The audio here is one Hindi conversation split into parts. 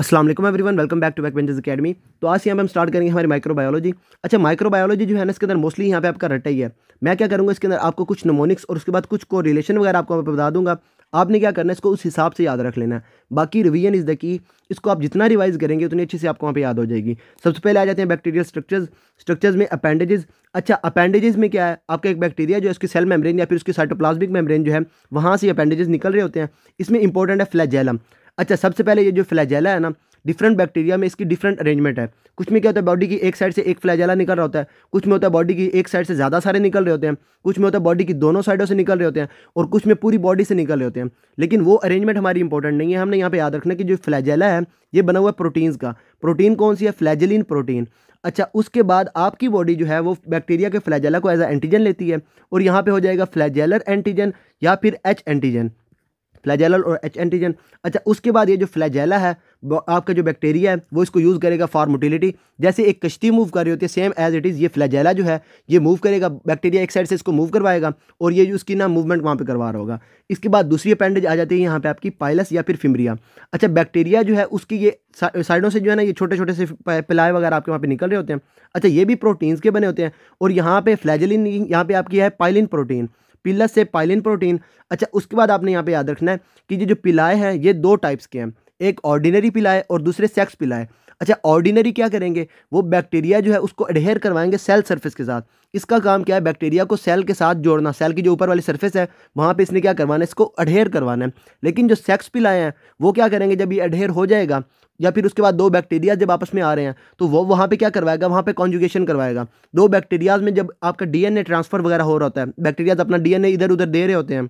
Aslam everyone welcome back to back Vengers academy तो आज यहाँ पे हम स्टार्ट करेंगे हमारी माइक्रोबायोलॉजी अच्छा माइक्रोबायोलॉजी जो है ना इसके अंदर मोस्टली यहाँ पे आपका रटा ही है मैं क्या करूँगा इसके अंदर आपको कुछ नमोनिक्स और उसके बाद कुछ को रिलेशन वगैरह आपको मैं बता दूंगा आपने क्या करना है इसको उस हिसाब से याद रख लेना बाकी रिविजन इज़ द की इसको आप जितना रिवाइज करेंगे उतनी अच्छे से आपको वहाँ पर याद हो जाएगी सबसे पहले आ जाते हैं बैक्टीरियल स्ट्रक्चर्स स्ट्रक्चर्स में अपेंडेजेस अच्छा अपेंडेजेस में क्या है आपका एक बैक्टीरिया जो है उसकी सेल मेम्ब्रेन या फिर उसकी साइटोप्लाज्मिक मेम्ब्रेन जो है वहाँ से अपेंडेजेस निकल रहे होते हैं इसमें इंपॉर्टेंट है फ्लैजेलम अच्छा सबसे पहले ये जो फ्लैजेला है ना डिफरेंट बैक्टीरिया में इसकी डिफरेंट अरेंजमेंट है कुछ में क्या होता है बॉडी की एक साइड से एक फ्लैजेला निकल रहा होता है कुछ में होता है बॉडी की एक साइड से ज़्यादा सारे निकल रहे होते हैं कुछ में होता है बॉडी की दोनों साइडों से निकल रहे होते हैं और कुछ में पूरी बॉडी से निकल रहे होते हैं लेकिन वो अरेंजमेंट हमारी इंपॉर्टेंट नहीं है हमने यहाँ पर याद रखना कि जो फ्लैजेला है ये बना हुआ है प्रोटीन्स का प्रोटीन कौन सी है फ्लैजेलिन प्रोटीन अच्छा उसके बाद आपकी बॉडी जो है वो बैक्टीरिया के फ्लैजेला को एज एंटीजन लेती है और यहाँ पे हो जाएगा फ्लैजेलर एंटीजन या फिर एच एंटीजन फ्लैजेलल और एच एंटीजन अच्छा उसके बाद ये जो फ्लैजेला है आपका जो बैक्टीरिया है वो इसको यूज़ करेगा फॉर मोटिलिटी जैसे एक कश्ती मूव कर रही होती है सेम एज इट इज़ ये फ्लैजेला जो है ये मूव करेगा बैक्टीरिया एक साइड से इसको मूव करवाएगा और ये उसकी ना मूवमेंट वहाँ पर करवा रहा होगा इसके बाद दूसरी अपेंडेज आ जाती है यहाँ पर आपकी पाइलस या फिर फिमरिया अच्छा बैक्टीरिया जो है उसकी ये साइडों से जो है ना ये छोटे छोटे से पिलाए वगैरह आपके वहाँ पर निकल रहे होते हैं अच्छा ये भी प्रोटीन्स के बने होते हैं और यहाँ पर फ्लैजलिन यहाँ पर आपकी है पाइलिन प्रोटीन पिलर से पाइलिन प्रोटीन अच्छा उसके बाद आपने यहाँ पे याद रखना है कि ये जो पिलाए हैं ये दो टाइप्स के हैं एक ऑर्डिनरी पिलाए और दूसरे सेक्स पिलाए अच्छा ऑर्डिनरी क्या करेंगे वो बैक्टीरिया जो है उसको एडहेयर करवाएंगे सेल सर्फेस के साथ इसका काम क्या है बैक्टीरिया को सेल के साथ जोड़ना सेल की जो ऊपर वाली सर्फेस है वहाँ पर इसने क्या करवाना है इसको अडहेयर करवाना है लेकिन जो सेक्स पिलाए हैं वो क्या करेंगे जब ये अडहेयर हो जाएगा या फिर उसके बाद दो बैक्टीरिया जब आपस में आ रहे हैं तो वो वहाँ पे क्या करवाएगा वहाँ पे कॉन्जुगेशन करवाएगा दो बैक्टीरियाज में जब आपका डीएनए ट्रांसफ़र वगैरह हो रहा होता है बैक्टीरियाज अपना डीएनए इधर उधर दे रहे होते हैं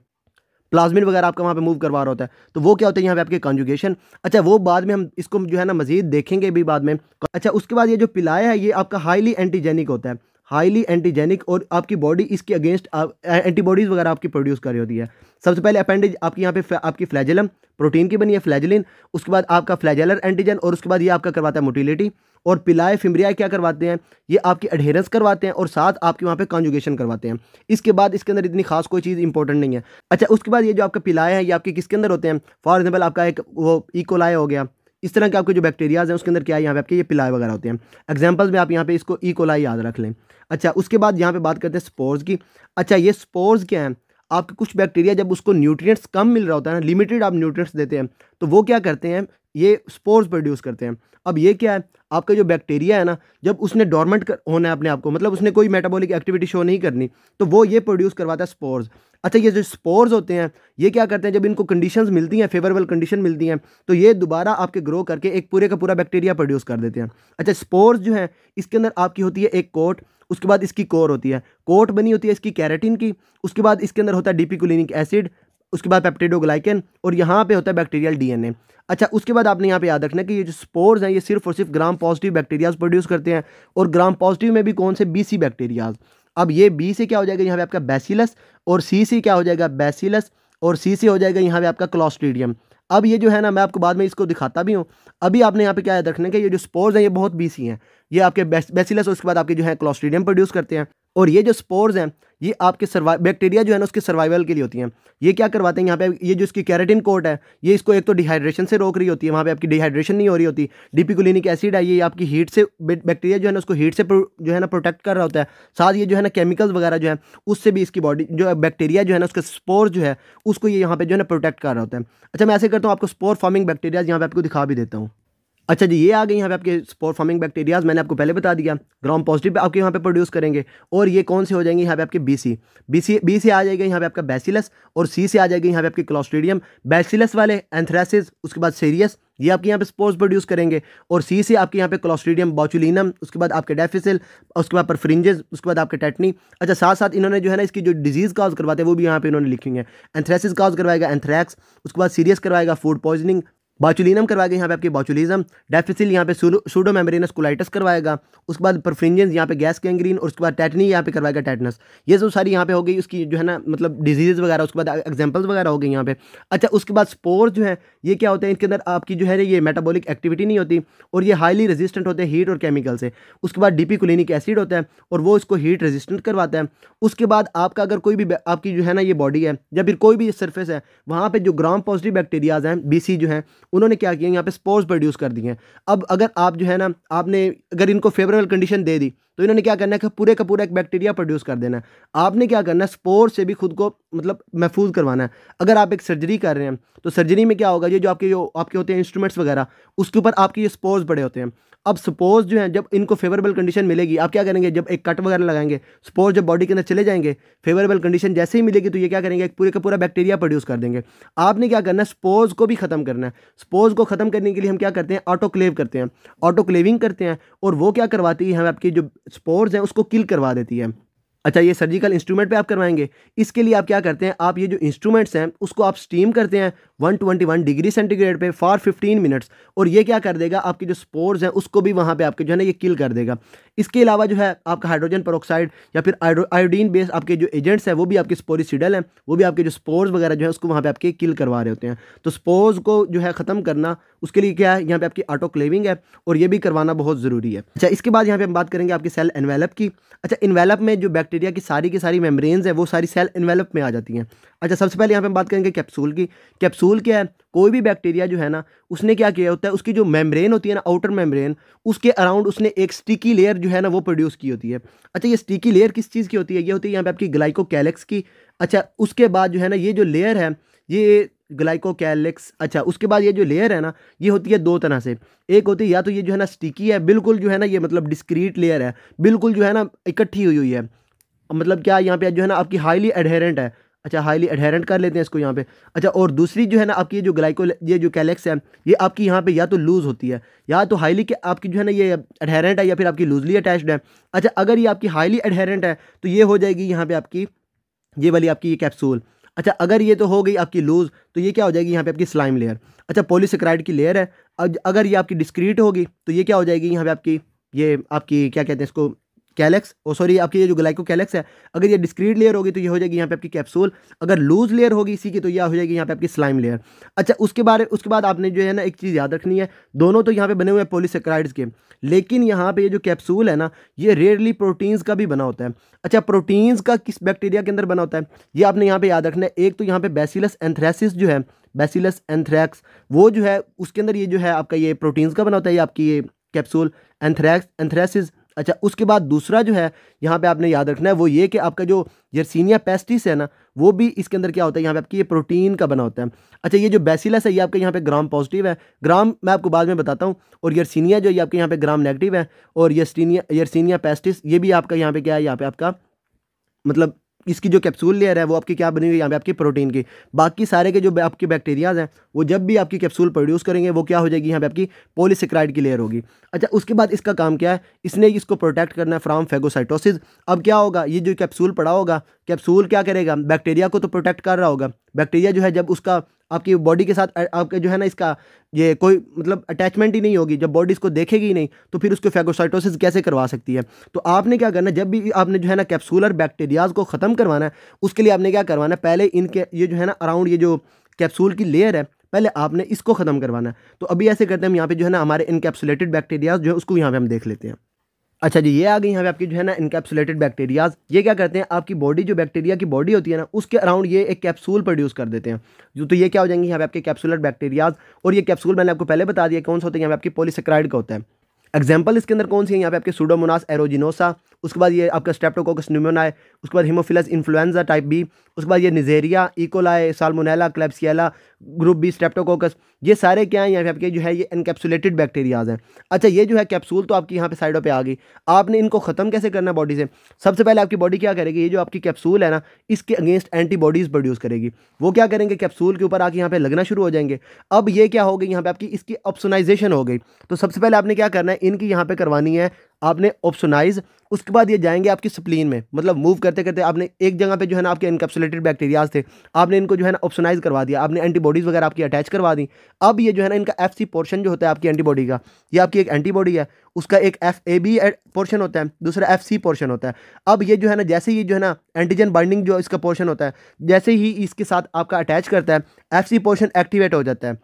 प्लाज्मिन वगैरह आपका वहाँ पे मूव करवा रहा होता है तो वो क्या होता है यहाँ पे आपके कॉन्जुगेशन अच्छा वो बाद में हम इसको जो है ना मजीद देखेंगे भी बाद में अच्छा उसके बाद ये जो पिलाया है ये आपका हाईली एंटीजेनिक होता है हाईली एंटीजेनिक और आपकी बॉडी इसके अगेंस्ट एंटीबॉडीज़ वगैरह आपकी प्रोड्यूस कर रही होती है सबसे पहले अपेंडिज आपकी यहाँ पे आपकी फ्लैजलम प्रोटीन की बनी है फ्लैजलिन उसके बाद आपका फ्लैजलर एंटीजन और उसके बाद ये आपका करवाता है मोटिलिटी और पिलाए फिमरिया क्या करवाते हैं ये आपकी अडेरेंस करवाते हैं और साथ आपके वहाँ पे कॉन्जुगेशन करवाते हैं इसके बाद इसके अंदर इतनी खास कोई चीज़ इंपॉर्टेंट नहीं है अच्छा उसके बाद ये जो आपका पिलाए हैं ये आपके किसके अंदर होते हैं फॉर एग्जाम्पल आपका एक वो इकोलाए e. हो गया इस तरह के आपके जो बैक्टीरियाज हैं उसके अंदर क्या है यहाँ पे आपके ये पिलाए वगैरह होते हैं एग्जाम्पल्स में आप यहाँ पे इसको ई e. कोलाई याद रख लें अच्छा उसके बाद यहाँ पे बात करते हैं स्पोर्स की अच्छा ये स्पोर्स क्या हैं आपके कुछ बैक्टीरिया जब उसको न्यूट्रिएंट्स कम मिल रहा होता है ना लिमिटेड आप न्यूट्रिएंट्स देते हैं तो वो क्या करते हैं ये स्पोर्स प्रोड्यूस करते हैं अब ये क्या है आपका जो बैक्टीरिया है ना जब उसने डॉर्मेंट होना है अपने आप को मतलब उसने कोई मेटाबॉलिक एक्टिविटी शो नहीं करनी तो वो ये प्रोड्यूस करवाता है स्पोर्स अच्छा ये जो स्पोर्स होते हैं ये क्या करते हैं जब इनको कंडीशंस मिलती हैं फेवरेबल कंडीशन मिलती हैं तो ये दोबारा आपके ग्रो करके एक पूरे का पूरा बैक्टीरिया प्रोड्यूस कर देते हैं अच्छा स्पोर्स जो है इसके अंदर आपकी होती है एक कोट उसके बाद इसकी कोर होती है कोट बनी होती है इसकी कैरेटिन की उसके बाद इसके अंदर होता है डीपी एसिड उसके बाद पेप्टिडोग्लाइकन और यहाँ पे होता है बैक्टीरियल डीएनए अच्छा उसके बाद आपने यहाँ पे याद रखना कि ये जो स्पोर्स हैं ये सिर्फ और सिर्फ ग्राम पॉजिटिव बैक्टीरियाज प्रोड्यूस करते हैं और ग्राम पॉजिटिव में भी कौन से बी सी बैक्टीरियाज अब ये बी से क्या हो जाएगा यहाँ पे आपका बैसिलस और सी सी क्या हो जाएगा बैसिलस और सी से हो जाएगा यहाँ पे आपका क्लॉस्ट्रीडियम अब ये जो है ना मैं आपको बाद में इसको दिखाता भी हूँ अभी आपने यहाँ पे क्या याद रखना है कि ये जो स्पोर्स हैं ये बहुत बीसी हैं ये आपके बेसिलस और उसके बाद आपके जो है क्लोस्ट्रीडियम प्रोड्यूस करते हैं और ये जो स्पोर्स हैं ये आपके सर्वाइव बैक्टीरिया जो है ना उसके सर्वाइवल के लिए होती हैं ये क्या करवाते हैं यहाँ पे ये जो इसकी कैरेटिन कोट है ये इसको एक तो डिहाइड्रेशन से रोक रही होती है वहाँ पे आपकी डिहाइड्रेशन नहीं हो रही होती डिपिकुलिनिक एसिड है ये आपकी हीट से बैक्टीरिया जो है ना उसको हीट से जो है ना प्रोटेक्ट कर रहा होता है साथ ये जो है ना केमिकल्स वगैरह जो है उससे भी इसकी बॉडी जो बैक्टीरिया जो है ना उसका स्पोर जो है उसको ये यहाँ पर जो है ना प्रोटेक्ट कर रहा होता है अच्छा मैं ऐसे करता हूँ आपको स्पोर फॉर्मिंग बैक्टीरियाज यहाँ पर आपको दिखा भी देता हूँ अच्छा जी ये आ गई यहाँ पे आपके स्पोर फॉर्मिंग बैक्टीरियाज मैंने आपको पहले बता दिया ग्राम पॉजिटिव आपके यहाँ पे प्रोड्यूस करेंगे और ये कौन से हो जाएंगे यहाँ पे आपके B C B C B से आ जाएगा यहाँ पे आपका बैसिलस और सी से आ जाएगी यहाँ पे आपके क्लॉस्ट्रीडियम बैसिलस वाले एंथ्रेसिस उसके बाद सीरियस ये आपके यहाँ पे स्पोर्स प्रोड्यूस करेंगे और सी से आपके यहाँ पे क्लॉस्ट्रीडियम बॉचुलिनम उसके बाद आपके डेफिसिल उसके बाद परफ्रिंजेस उसके बाद आपके टेटनी अच्छा साथ साथ इन्होंने जो है ना इसकी जो डिजीज़ काज करवाते हैं वो भी यहाँ पे इन्होंने लिखी है एंथ्रेसिस काज करवाएगा एंथ्रैक्स उसके बाद सीरियस करवाएगा फूड पॉइजनिंग बाचुलिनम करवाएगा यहाँ पे आपके बाचुलिज्म डेफिसिल यहाँ पे सूडो कोलाइटस करवाएगा उसके बाद परफ्रिंजेंस यहाँ पे गैस कैंग्रीन और उसके बाद टैटनी यहाँ पे करवाएगा टैटनस ये जो सारी यहाँ पे हो गई उसकी जो है ना मतलब डिजीज़ वगैरह उसके बाद एग्जाम्पल्स वगैरह हो गई यहाँ पे अच्छा उसके बाद स्पोर्स जो है ये क्या होते हैं इसके अंदर आपकी जो है ये मेटाबॉलिक एक्टिविटी नहीं होती और ये हाईली रेजिस्टेंट होते हैं हीट और केमिकल से उसके बाद डी क्लिनिक एसिड होता है और वो इसको हीट रेजिस्टेंट करवाता है उसके बाद आपका अगर कोई भी आपकी जो है ना ये बॉडी है या फिर कोई भी सर्फेस है वहाँ पर जो ग्राम पॉजिटिव बैक्टीरियाज हैं बी जो है उन्होंने क्या किया यहाँ पे स्पोर्स प्रोड्यूस कर दिए हैं अब अगर आप जो है ना आपने अगर इनको फेवरेबल कंडीशन दे दी तो इन्होंने क्या करना है कि पूरे का पूरा एक बैक्टीरिया प्रोड्यूस कर देना है आपने क्या करना है स्पोर्स से भी खुद को मतलब महफूज करवाना है अगर आप एक सर्जरी कर रहे हैं तो सर्जरी में क्या होगा ये जो आपके जो आपके होते हैं इंस्ट्रूमेंट्स वगैरह उसके ऊपर आपके ये स्पोर्स बड़े होते हैं अब सपोज जो है जब इनको फेवरेबल कंडीशन मिलेगी आप क्या करेंगे जब एक कट वगैरह लगाएंगे सपोज जब बॉडी के अंदर चले जाएंगे फेवरेबल कंडीशन जैसे ही मिलेगी तो ये क्या करेंगे एक पूरे का पूरा बैक्टीरिया प्रोड्यूस कर देंगे आपने क्या करना है सपोज को भी ख़त्म करना है सपोज को ख़त्म करने के लिए हम क्या करते हैं ऑटोक्लेव करते हैं ऑटोक्लेविंग करते हैं और वो क्या करवाती है हम आपकी जो स्पोर्स हैं उसको किल करवा देती है अच्छा ये सर्जिकल इंस्ट्रूमेंट पे आप करवाएंगे इसके लिए आप क्या करते हैं आप ये जो इंस्ट्रूमेंट्स हैं उसको आप स्टीम करते हैं 121 डिग्री सेंटीग्रेड पे फॉर 15 मिनट्स और ये क्या कर देगा आपके जो स्पोर्स हैं उसको भी वहाँ पे आपके जो है ना ये किल कर देगा इसके अलावा जो है आपका हाइड्रोजन परोक्साइड या फिर आयोडीन बेस आपके जो एजेंट्स हैं वो भी आपके स्पोरिसिडल हैं वो भी आपके जो स्पोर्स वगैरह जो है उसको वहाँ पर आपके किल करवा रहे होते हैं तो स्पोर्स को जो है ख़त्म करना उसके लिए क्या है यहाँ पर आपकी ऑटोक्लेविंग है और ये भी करवाना बहुत ज़रूरी है अच्छा इसके बाद यहाँ पर हम बात करेंगे आपकी सेल एनवेलप की अच्छा इन्वेलप में जो बैक्टीरिया की सारी की सारी मेम्ब्रेन्स है वो सारी सेल इन्वेलप में आ जाती हैं अच्छा सबसे पहले यहाँ पे हम बात करेंगे कैप्सूल की कैप्सूल क्या है कोई भी बैक्टीरिया जो है ना उसने क्या किया होता है उसकी जो मेम्ब्रेन होती है ना आउटर मेम्ब्रेन उसके अराउंड उसने एक स्टिकी लेयर जो है ना वो प्रोड्यूस की होती है अच्छा ये स्टिकी लेयर किस चीज़ की होती है ये होती है यहाँ पर आपकी ग्लाइको की अच्छा उसके बाद जो है ना ये जो लेयर है ये ग्लाइको अच्छा उसके बाद ये जो लेयर है ना ये होती है दो तरह से एक होती है या तो ये जो है ना स्टिकी है बिल्कुल जो है ना ये मतलब डिस्क्रीट लेयर है बिल्कुल जो है ना इकट्ठी हुई हुई है मतलब क्या यहाँ पे जो है ना आपकी हाईली एडहेरेंट है अच्छा हाईली एडहेरेंट कर लेते हैं इसको यहाँ पे अच्छा और दूसरी जो है ना आपकी जो ग्लाइको ये जो कैलेक्स है ये आपकी यहाँ पे या तो लूज़ होती है या तो हाईली के आपकी जो है ना ये एडहेरेंट है या फिर आपकी लूजली अटैच्ड है अच्छा अगर ये आपकी हाईली एडहेरेंट है तो ये हो जाएगी यहाँ पर आपकी ये वाली आपकी ये कैप्सूल अच्छा अगर ये तो हो गई आपकी लूज़ तो ये क्या हो जाएगी यहाँ पे आपकी स्लाइम लेयर अच्छा पोलिसक्राइड की लेयर है अगर ये आपकी डिस्क्रीट होगी तो ये क्या हो जाएगी यहाँ पे आपकी ये आपकी क्या कहते हैं इसको कैलेक्स ओ सॉरी आपकी ये जो ग्लाइको कैलेक्स है अगर ये डिस्क्रीट लेयर होगी तो ये हो जाएगी यहाँ पे आपकी कैप्सूल अगर लूज लेयर होगी इसी की तो यह हो जाएगी यहाँ पे आपकी स्लाइम लेयर अच्छा उसके बारे उसके बाद आपने जो है ना एक चीज़ याद रखनी है दोनों तो यहाँ पे बने हुए हैं पोलिसक्राइड्स के लेकिन यहाँ पे ये जो कैप्सूल है ना ये रेयरली प्रोटीन्स का भी बना होता है अच्छा प्रोटीन्स का किस बैक्टीरिया के अंदर बना होता है ये आपने यहाँ पे याद रखना है एक तो यहाँ पे बेसिलस एंथ्रेसिस जो है बेसिलस एंथ्रैक्स वो जो है उसके अंदर ये जो है आपका ये प्रोटीन्स का बना होता है ये आपकी ये कैप्सूल एंथ्रैक्स एंथ्रेसिस अच्छा उसके बाद दूसरा जो है यहाँ पे आपने याद रखना है वो ये कि आपका जो यर्सिनिया पेस्टिस है ना वो भी इसके अंदर क्या होता है यहाँ पे आपकी ये प्रोटीन का बना होता है अच्छा ये जो बेसिलस है ये आपके यहाँ पे ग्राम पॉजिटिव है ग्राम मैं आपको बाद में बताता हूँ और यर्सिनिया जो ये आपके यहाँ पे ग्राम नेगेटिव है और यर्सिनिया यर्सिनिया पेस्टिस ये भी आपका यहाँ पे क्या है यहाँ पे आपका मतलब इसकी जो कैप्सूल लेयर है वो आपकी क्या बनी हुई यहाँ पे आपकी प्रोटीन की बाकी सारे के जो आपके बैक्टीरियाज हैं वो जब भी आपकी कैप्सूल प्रोड्यूस करेंगे वो क्या हो जाएगी यहाँ पे आपकी पोलिसक्राइड की लेयर होगी अच्छा उसके बाद इसका काम क्या है इसने इसको प्रोटेक्ट करना है फ्राम फेगोसाइटोसिस अब क्या होगा ये जो कैप्सूल पड़ा होगा कैप्सूल क्या करेगा बैक्टीरिया को तो प्रोटेक्ट कर रहा होगा बैक्टीरिया जो है जब उसका आपकी बॉडी के साथ आपके जो है ना इसका ये कोई मतलब अटैचमेंट ही नहीं होगी जब बॉडी इसको देखेगी नहीं तो फिर उसको फैगोसाइटोसिस कैसे करवा सकती है तो आपने क्या करना जब भी आपने जो है ना कैप्सूलर बैक्टीरियाज को ख़त्म करवाना है उसके लिए आपने क्या करवाना पहले इनके ये जो है ना अराउंड ये जो कैप्सूल की लेयर है पहले आपने इसको ख़त्म करवाना है तो अभी ऐसे करते हैं हम यहाँ पे जो है ना हमारे इनकेप्सुलेटेड बैक्टीरियाज जो है उसको यहाँ पे हम देख लेते हैं अच्छा जी ये आ गई यहाँ पे आपकी जो है ना इनकेप्सुलेटेड बैक्टीरियाज ये क्या करते हैं आपकी बॉडी जो बैक्टीरिया की बॉडी होती है ना उसके अराउंड ये एक कैप्सूल प्रोड्यूस कर देते हैं जो तो ये क्या हो जाएंगे यहाँ पे आपके कैप्सुलर बैक्टीरियाज और ये कैप्सूल मैंने आपको पहले बता दिया कौन सा होता है यहाँ पे आपकी पोलिसक्राइड का होता है एग्जाम्पल इसके अंदर कौन सी है यहाँ पे आपके सूडोमोनास एरोजिनोसा उसके बाद ये आपका स्टेप्टोकोकस न्यूमोनाए उसके बाद हिमोफिलस इन्फ्लुएंजा टाइप बी उसके बाद ये Neisseria E coli Salmonella Klebsiella group B Streptococcus ये सारे क्या हैं यहाँ पे आपके जो है ये इनकेप्सुलेटेड बैक्टीरियाज हैं अच्छा ये जो है कैप्सूल तो आपकी यहाँ पे साइडों पे आ गई आपने इनको ख़त्म कैसे करना बॉडी से सबसे पहले आपकी बॉडी क्या करेगी ये जो आपकी कैप्सूल है ना इसके अगेंस्ट एंटीबॉडीज़ प्रोड्यूस करेगी वो क्या करेंगे कैप्सूल के ऊपर आके यहाँ पे लगना शुरू हो जाएंगे अब ये क्या हो गई यहाँ पे आपकी इसकी ऑप्सोनाइजेशन हो गई तो सबसे पहले आपने क्या करना है इनकी यहाँ पर करवानी है आपने ऑप्शनाइज उसके बाद ये जाएंगे आपकी स्प्लीन में मतलब मूव करते करते आपने एक जगह पे जो है ना आपके इनकेप्सुलेटेड बैक्टीरियाज थे आपने इनको जो है ना ऑप्शनाइज करवा दिया आपने एंटीबॉडीज़ वगैरह आपकी अटैच करवा दी अब ये जो है ना इनका एफ सी पोर्शन जो होता है आपकी एंटीबॉडी का ये आपकी एक एंटीबॉडी है उसका एक एफ ए बी पोर्शन होता है दूसरा एफ सी पोर्शन होता है अब ये जो है ना जैसे ही जो है ना एंटीजन बाइंडिंग जो इसका पोर्शन होता है जैसे ही इसके साथ आपका अटैच करता है एफ सी पोर्शन एक्टिवेट हो जाता है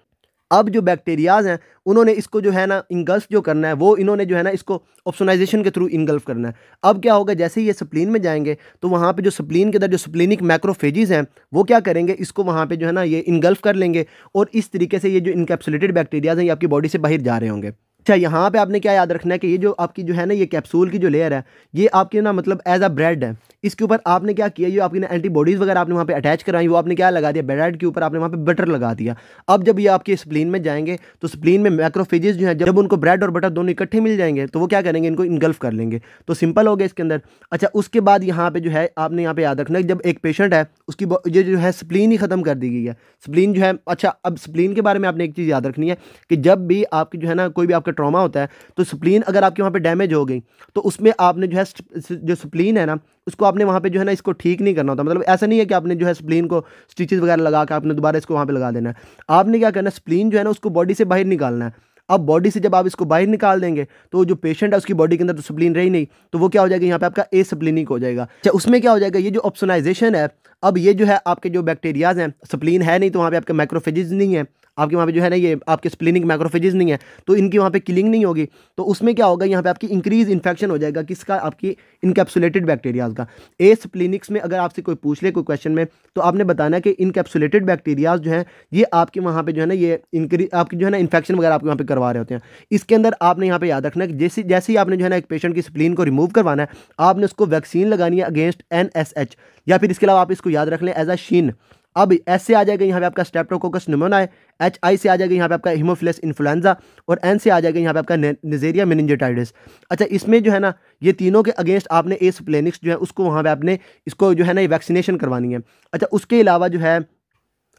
अब जो बैक्टीरियाज हैं उन्होंने इसको जो है ना इंगल्फ जो करना है वो इन्होंने जो है ना इसको ऑप्शनाइजेशन के थ्रू इंगल्फ करना है अब क्या होगा जैसे ही ये स्प्लीन में जाएंगे तो वहाँ पे जो स्प्लीन के अंदर जो स्प्लिनिक मैक्रोफेजिज हैं वो क्या करेंगे इसको वहाँ पे जो है ना ये इंगल्फ कर लेंगे और इस तरीके से ये जो इनकेप्सुलेटेड बैक्टीरियाज हैं ये आपकी बॉडी से बाहर जा रहे होंगे अच्छा यहाँ पे आपने क्या याद रखना है कि ये जो आपकी जो है ना ये कैप्सूल की जो लेयर है ये आपके ना मतलब एज अ ब्रेड है इसके ऊपर आपने क्या किया ये आपकी ना एंटीबॉडीज़ वगैरह आपने वहाँ पे अटैच कराई वो आपने क्या लगा दिया ब्रेड के ऊपर आपने वहाँ पे बटर लगा दिया अब जब ये आपके स्प्लीन में जाएंगे तो स्प्लीन में मैक्रोफेजेस जो है जब उनको ब्रेड और बटर दोनों इकट्ठे मिल जाएंगे तो वो क्या करेंगे इनको इनगल्फ कर लेंगे तो सिंपल हो गया इसके अंदर अच्छा उसके बाद यहाँ पर जो है आपने यहाँ पर याद रखना जब एक पेशेंट है उसकी ये जो है स्प्लीन ही ख़त्म कर दी गई है स्प्लीन जो है अच्छा अब स्प्लीन के बारे में आपने एक चीज़ याद रखनी है कि जब भी आपकी जो है ना कोई भी आपका ट्रामा होता है तो स्प्लीन अगर आपके वहाँ पर डैमेज हो गई तो उसमें आपने जो है जो स्प्लीन है ना उसको आपने वहाँ पे जो है ना इसको ठीक नहीं करना होता मतलब ऐसा नहीं है कि आपने जो है स्प्लीन को स्टिचेस वगैरह लगा के आपने दोबारा इसको वहाँ पर लगा देना है आपने क्या करना स्प्लीन जो है ना उसको बॉडी से बाहर निकालना है अब बॉडी से जब आप इसको बाहर निकाल देंगे तो जो पेशेंट है उसकी बॉडी के अंदर तो स्प्लीन रही नहीं तो वो क्या हो जाएगा यहाँ पे आपका ए स्प्लिनिक हो जाएगा अच्छा उसमें क्या हो जाएगा ये जो ऑप्शनाइजेशन है अब ये जो है आपके जो बैक्टीरियाज हैं स्प्लीन है नहीं तो वहाँ पे आपके माइक्रोफेजिज नहीं है आपके वहाँ पे जो है ना ये आपके स्प्लिनिक माइक्रोफेजिज नहीं है तो इनकी वहाँ पे किलिंग नहीं होगी तो उसमें क्या होगा यहाँ पे आपकी इंक्रीज इन्फेक्शन हो जाएगा किसका आपकी इनकेप्सुलेटेड बैक्टीरियाज का ए स्प्लिनिक्स में अगर आपसे कोई पूछ ले कोई क्वेश्चन में तो आपने बताना कि इनकेप्सुलेटेड बैक्टीरियाज जो हैं ये आपके वहाँ पर जो है ना ये इंक्रीज आपकी जो है ना इन्फेक्शन वगैरह आपके वहाँ पर करवा रहे होते हैं इसके अंदर आपने यहाँ पर याद रखना कि जैसे जैसे ही आपने जो है ना एक पेशेंट की स्प्लिन को रिमूव करवाना है आपने उसको वैक्सीन लगानी है अगेंस्ट एन या फिर इसके अलावा आप इसको याद रख लें एज अ शीन अब एस से आ जाएगा यहाँ पे आपका स्टेप्टोकोकस नमोना है एच आई से आ जाएगा यहाँ पे आपका हिमोफिलस इन्फ्लुएंजा और एन से आ जाएगा यहाँ पे आपका निजेरिया मेनिंजेटाइटिस अच्छा इसमें जो है ना ये तीनों के अगेंस्ट आपने एस प्लेनिक्स जो है उसको वहाँ पे आपने इसको जो है ना ये वैक्सीनेशन करवानी है अच्छा उसके अलावा जो है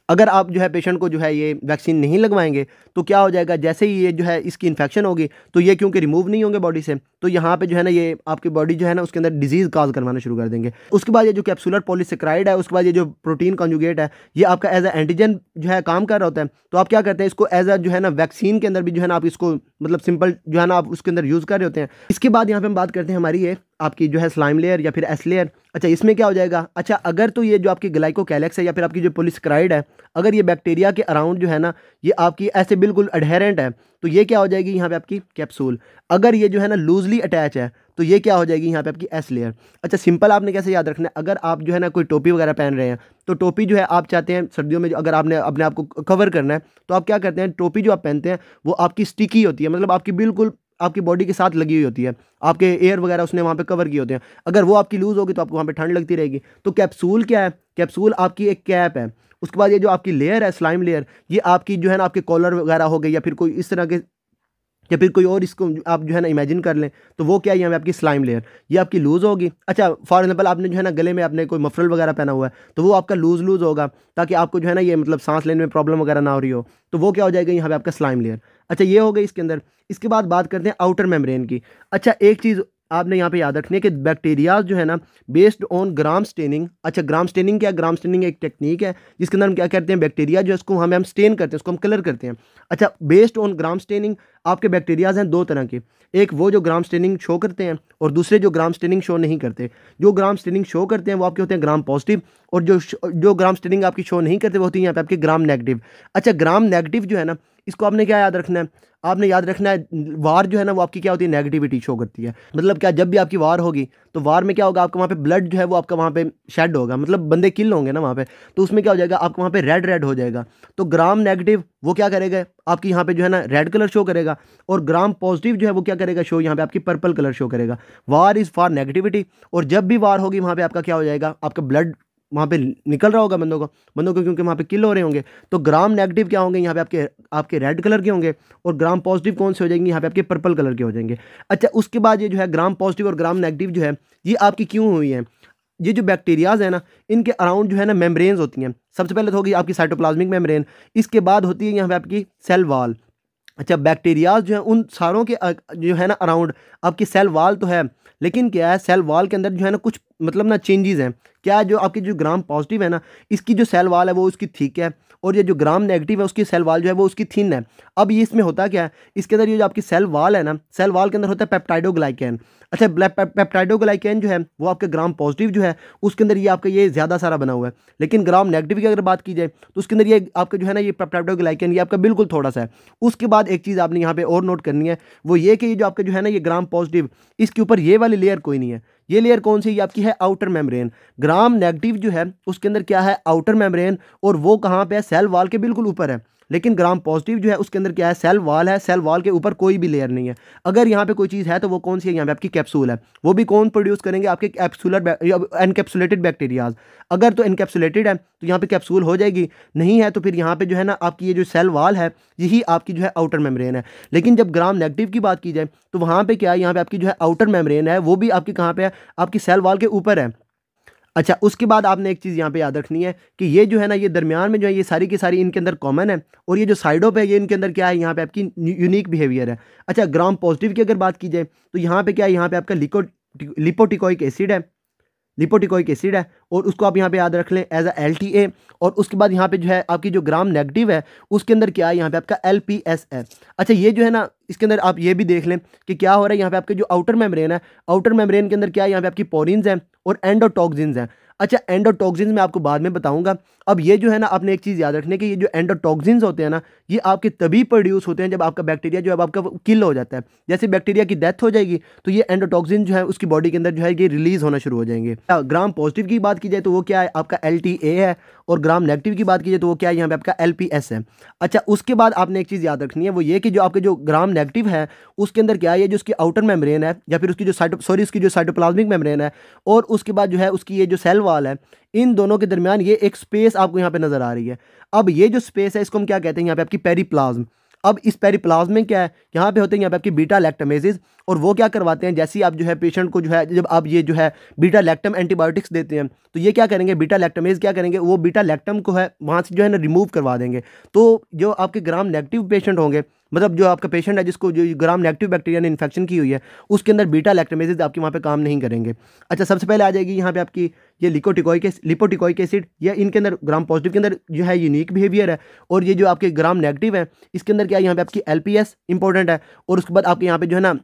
अगर आप जो है पेशेंट को जो है ये वैक्सीन नहीं लगवाएंगे तो क्या हो जाएगा जैसे ही ये जो है इसकी इन्फेक्शन होगी तो ये क्योंकि रिमूव नहीं होंगे बॉडी से तो यहाँ पे जो है ना ये आपकी बॉडी जो है ना उसके अंदर डिजीज़ काज करवाना शुरू कर देंगे उसके बाद ये जो कैप्सूलर पॉलीसेक्राइड है उसके बाद ये जो प्रोटीन कॉन्जुगेट है ये आपका एज अ एंटीजन जो है काम कर रहा होता है तो आप क्या करते हैं इसको एज अ जो है ना वैक्सीन के अंदर भी जो है ना आप इसको मतलब सिंपल जो है ना आप उसके अंदर यूज़ कर रहे होते हैं इसके बाद यहाँ पे हम बात करते हैं हमारी ये आपकी जो है स्लाइम लेयर या फिर एस लेयर अच्छा इसमें क्या हो जाएगा अच्छा अगर तो ये जो आपकी ग्लाइको कैलेक्स है या फिर आपकी जो पोलिसक्राइड है अगर ये बैक्टीरिया के अराउंड जो है ना ये आपकी ऐसे बिल्कुल अडहेरेंट है तो ये क्या हो जाएगी यहाँ पे आपकी कैप्सूल अगर ये जो है ना लूजली अटैच है तो ये क्या हो जाएगी यहाँ पे आपकी एस लेयर अच्छा सिंपल आपने कैसे याद रखना है अगर आप जो है ना कोई टोपी वगैरह पहन रहे हैं तो टोपी जो है आप चाहते हैं सर्दियों में अगर आपने अपने आप को कवर करना है तो आप क्या करते हैं टोपी जो आप पहनते हैं वो आपकी स्टिकी होती है मतलब आपकी बिल्कुल आपकी बॉडी के साथ लगी हुई होती है आपके एयर वगैरह उसने वहाँ पे कवर किए होते हैं अगर वो आपकी लूज़ होगी तो आपको वहाँ पे ठंड लगती रहेगी तो कैप्सूल क्या है कैप्सूल आपकी एक कैप है उसके बाद ये जो आपकी लेयर है स्लाइम लेयर ये आपकी जो है ना आपके कॉलर वगैरह हो गई या फिर कोई इस तरह के या फिर कोई और इसको आप जो है ना इमेजिन कर लें तो वो क्या है यहाँ पे आपकी स्लाइम लेयर ये आपकी लूज़ होगी अच्छा फॉर एग्जांपल आपने जो है ना गले में आपने कोई मफरल वगैरह पहना हुआ है तो वो आपका लूज़ लूज़ होगा ताकि आपको जो है ना ये मतलब सांस लेने में प्रॉब्लम वगैरह ना हो रही हो तो वो क्या हो जाएगा यहाँ पे आपका स्लाइम लेयर अच्छा ये हो गई इसके अंदर इसके बाद बात करते हैं आउटर मेम्ब्रेन की अच्छा एक चीज़ आपने यहाँ पे याद रखनी है कि बैक्टीरियाज जो है ना बेस्ड ऑन ग्राम स्टेनिंग अच्छा ग्राम स्टेनिंग क्या ग्राम स्टेनिंग एक टेक्निक है जिसके अंदर हम क्या करते हैं बैक्टीरिया जो है उसको हमें हम स्टेन करते हैं उसको हम कलर करते हैं अच्छा बेस्ड ऑन ग्राम स्टेनिंग आपके बैक्टीरियाज हैं दो तरह के एक वो जो ग्राम स्टेनिंग शो करते हैं और दूसरे जो ग्राम स्टेनिंग शो नहीं करते जो ग्राम स्टेनिंग शो करते हैं वो आपके होते हैं ग्राम पॉजिटिव और जो जो ग्राम स्टेनिंग आपकी शो नहीं करते वो होती है यहाँ पे आपके ग्राम नेगेटिव अच्छा ग्राम नेगेटिव जो है ना इसको आपने क्या याद रखना है आपने याद रखना है वार जो है ना वो आपकी क्या होती है नेगेटिविटी शो करती है मतलब क्या जब भी आपकी वार होगी तो वार में क्या होगा आपका वहाँ पे ब्लड जो है वो आपका वहाँ पे शेड होगा मतलब बंदे किल होंगे ना वहाँ पे तो उसमें क्या हो जाएगा आपका वहाँ पे रेड रेड हो जाएगा तो ग्राम नेगेटिव वो क्या करेगा आपकी यहाँ पे जो है ना रेड कलर शो करेगा और ग्राम पॉजिटिव जो है वो क्या करेगा शो यहाँ पे आपकी पर्पल कलर शो करेगा वार इज़ फॉर नेगेटिविटी और जब भी वार होगी वहाँ पे आपका क्या हो जाएगा आपका ब्लड वहाँ पे निकल रहा होगा बंदों को बंदों को क्योंकि वहाँ पे किल हो रहे होंगे तो ग्राम नेगेटिव क्या होंगे यहाँ पे आपके आपके रेड कलर के होंगे और ग्राम पॉजिटिव कौन से हो जाएंगे यहाँ पे आपके पर्पल कलर के हो जाएंगे अच्छा उसके बाद ये जो है ग्राम पॉजिटिव और ग्राम नेगेटिव जो है ये आपकी क्यों हुई है ये जो बैक्टीरियाज है ना इनके अराउंड जो है ना मेम्ब्रेन्स होती हैं सबसे पहले तो होगी आपकी साइटोप्लाज्मिक मेम्ब्रेन इसके बाद होती है यहाँ पे आपकी सेल वाल अच्छा बैक्टीरियाज जो है उन सारों के जो है ना अराउंड आपकी सेल वाल तो है लेकिन क्या है सेल वाल के अंदर जो है ना कुछ मतलब ना चेंजेस हैं क्या जो आपकी जो ग्राम पॉजिटिव है ना इसकी जो सेल वाल है वो उसकी ठीक है और ये जो ग्राम नेगेटिव है उसकी सेल वाल जो है वो उसकी थिन है अब ये इसमें होता क्या है इसके अंदर ये जो आपकी सेल वाल है ना सेल वाल के अंदर होता है पेप्टाइडोग्लाइकैन अच्छा पेप्टाइडोग्लाइकैन जो है वो आपके ग्राम पॉजिटिव जो है उसके अंदर ये आपका ये ज़्यादा सारा बना हुआ है लेकिन ग्राम नेगेटिव की अगर बात की जाए तो उसके अंदर ये आपका जो है ना ये पेप्टाइडोग्लाइकैन ये आपका बिल्कुल थोड़ा सा है उसके बाद एक चीज़ आपने यहाँ पर और नोट करनी है वो ये कि ये जो आपका जो है ना ये ग्राम पॉजिटिव इसके ऊपर ये वाली लेयर कोई नहीं है ये लेयर कौन सी आपकी है आउटर मेम्ब्रेन ग्राम नेगेटिव जो है उसके अंदर क्या है आउटर मेम्ब्रेन और वो कहाँ पे है सेल वाल के बिल्कुल ऊपर है लेकिन ग्राम पॉजिटिव जो है उसके अंदर क्या है सेल वाल है सेल वाल के ऊपर कोई भी लेयर नहीं है अगर यहाँ पे कोई चीज़ है तो वो कौन सी है यहाँ पे आपकी कैप्सूल है वो भी कौन प्रोड्यूस करेंगे आपके कैप्सूलर एनकेप्सुलेटेड बैक्टीरियाज अगर तो एनकेप्सुलेटेड है तो यहाँ पे कैप्सूल हो जाएगी नहीं है तो फिर यहाँ पर जो है ना आपकी ये जो सेल वाल है यही आपकी जो है आउटर मेमरेन है लेकिन जब ग्राम नेगेटिव की बात की जाए तो वहाँ पर क्या है यहाँ पर आपकी जो है आउटर मेमरेन है वो भी आपकी कहाँ पर है आपकी सेल वाल के ऊपर है अच्छा उसके बाद आपने एक चीज़ यहाँ पे याद रखनी है कि ये जो है ना ये दरमियान में जो है ये सारी की सारी इनके अंदर कॉमन है और ये जो साइडों पे ये इनके अंदर क्या है यहाँ पे आपकी यूनिक बिहेवियर है अच्छा ग्राम पॉजिटिव की अगर बात की जाए तो यहाँ पे क्या है यहाँ पे आपका लिको लिपोटिकॉइक एसिड है लिपोटिकोइक एसिड है और उसको आप यहाँ पे याद रख लें एज अ एल और उसके बाद यहाँ पे जो है आपकी जो ग्राम नेगेटिव है उसके अंदर क्या है यहाँ पे आपका एल है अच्छा ये जो है ना इसके अंदर आप ये भी देख लें कि क्या हो रहा है यहाँ पे आपके जो आउटर मेम्ब्रेन है आउटर मेम्ब्रेन के अंदर क्या है यहाँ पे आपकी पोरिन्स हैं और एंडोटॉक्सिन्स हैं अच्छा एंडोटॉक्सिन्स मैं आपको बाद में बताऊँगा अब ये जो है ना आपने एक चीज़ याद रखने कि ये जो एंडोटॉक्सिन्स होते हैं ना ये आपके तभी प्रोड्यूस होते हैं जब आपका बैक्टीरिया जो है आपका किल हो जाता है जैसे बैक्टीरिया की डेथ हो जाएगी तो ये एंडोटॉक्सिन जो है उसकी बॉडी के अंदर जो है ये रिलीज होना शुरू हो जाएंगे ग्राम पॉजिटिव की बात की जाए तो वो क्या है आपका एल है और ग्राम नेगेटिव की बात की जाए तो वो क्या है यहाँ पर आपका एल है अच्छा उसके बाद आपने एक चीज़ याद रखनी है वो ये कि जो आपके जो ग्राम नेगेटिव है उसके अंदर क्या है जो उसकी आउटर मेम्रेन है या फिर उसकी जो साइटो सॉरी उसकी जो साइटोप्लाज्मिक मेम्रेन है और उसके बाद जो है उसकी ये जो सेल वाल है इन दोनों के दरमियान ये एक स्पेस आपको यहाँ पे नजर आ रही है अब ये जो स्पेस है इसको हम क्या कहते हैं यहाँ पे आपकी पेरीप्लाज्म अब इस पेरीप्लाज्म में क्या है यहाँ पे होते हैं यहाँ पे आपकी बीटा लैक्टमेजिस और वो क्या करवाते हैं जैसे ही आप जो है पेशेंट को जो है जब आप ये जो है बीटा लैक्टम एंटीबायोटिक्स देते हैं तो ये क्या करेंगे बीटा लैक्टमेज क्या करेंगे वो बीटा लैक्टम को है वहाँ से जो है ना रिमूव करवा देंगे तो जो आपके ग्राम नेगेटिव पेशेंट होंगे मतलब जो आपका पेशेंट है जिसको जो ग्राम नेगेटिव बैक्टीरिया ने इन्फेक्शन की हुई है उसके अंदर बीटा लैक्टमेजेज आपके वहाँ पर काम नहीं करेंगे अच्छा सबसे पहले आ जाएगी यहाँ पर आपकी ये लिकोटिकोइक लिपोटिकोइक एसिड या इनके अंदर ग्राम पॉजिटिव के अंदर जो है यूनिक बिहेवियर है और ये जो आपके ग्राम नेगेटिव है इसके अंदर क्या यहाँ पर आपकी एल पी एस इंपॉर्टेंट है और उसके बाद आपके यहाँ पर जो है ना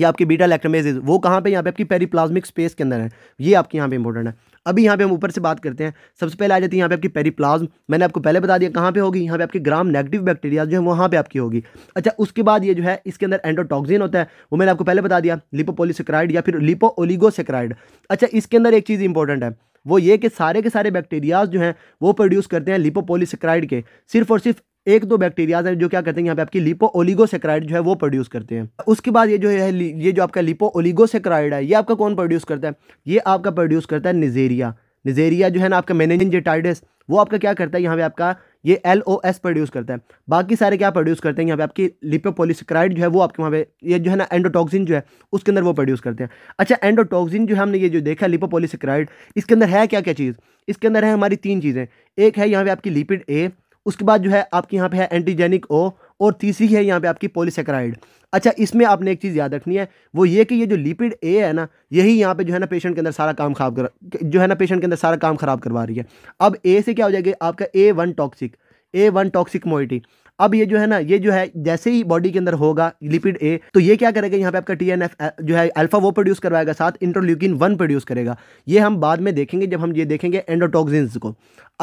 ये आपकी बीटा लैक्टमेजेज वो कहाँ पे यहाँ पे आपकी पेरीप्लाज्मिक स्पेस के अंदर है ये आपके यहाँ पे इंपॉर्टेंट है अभी यहाँ पे हम ऊपर से बात करते हैं सबसे पहले आ जाती है यहाँ पे आपकी पेरीप्लाज्म मैंने आपको पहले बता दिया कहाँ पे होगी यहाँ पे आपकी ग्राम नेगेटिव बैक्टीरिया जो है वहाँ पे आपकी होगी अच्छा उसके बाद ये जो है इसके अंदर एंडोटॉक्सिन होता है वो मैंने आपको पहले बता दिया लिपोपोलीसिक्राइड या फिर लिपो ओलीगोसेक्राइड अच्छा इसके अंदर एक चीज़ इंपॉर्टेंट है वो ये कि सारे के सारे बैक्टीरियाज जो हैं वो प्रोड्यूस करते हैं लिपोपोलिसक्राइड के सिर्फ और सिर्फ एक दो बैक्टीरियाज हैं जो क्या करते हैं यहाँ पे आपकी लिपो ओलिगोसेक्राइड जो है वो प्रोड्यूस करते हैं उसके बाद ये जो है ये जो आपका लिपो ओलिगोसेक्राइड है ये आपका कौन प्रोड्यूस करता है ये आपका प्रोड्यूस करता है निजेरिया निजेरिया जो है ना आपका मेनेजेटाइटिस वो आपका क्या करता है यहाँ पे आपका ये एल ओ एस प्रोड्यूस करता है बाकी सारे क्या प्रोड्यूस करते हैं यहाँ पे आपकी लिपोपोलिसक्राइड जो है वो आपके वहाँ पे ये जो है ना एंडोटॉक्सिन जो है उसके अंदर वो प्रोड्यूस करते हैं अच्छा एंडोटॉक्सिन जो है हमने ये जो देखा लिपोपोलिसक्राइड इसके अंदर है क्या क्या चीज़ इसके अंदर है हमारी तीन चीज़ें एक है यहाँ पे आपकी लिपिड ए उसके बाद जो है आपके यहाँ पे है एंटीजेनिक ओ और तीसरी है यहाँ पे आपकी पोलिसक्राइड अच्छा इसमें आपने एक चीज़ याद रखनी है वो ये कि ये जो लिपिड ए है ना यही यहाँ पे जो है ना पेशेंट के अंदर सारा काम खराब कर जो है ना पेशेंट के अंदर सारा काम खराब करवा रही है अब ए से क्या हो जाएगी आपका A one toxic A one toxic moiety अब ये जो है ना ये जो है जैसे ही बॉडी के अंदर होगा लिपिड ए तो ये क्या करेगा यहाँ पे आपका टी जो है अल्फा वो प्रोड्यूस करवाएगा साथ इंट्रोल्यूकिन वन प्रोड्यूस करेगा ये हम बाद में देखेंगे जब हम ये देखेंगे एंडोटॉक्सिन को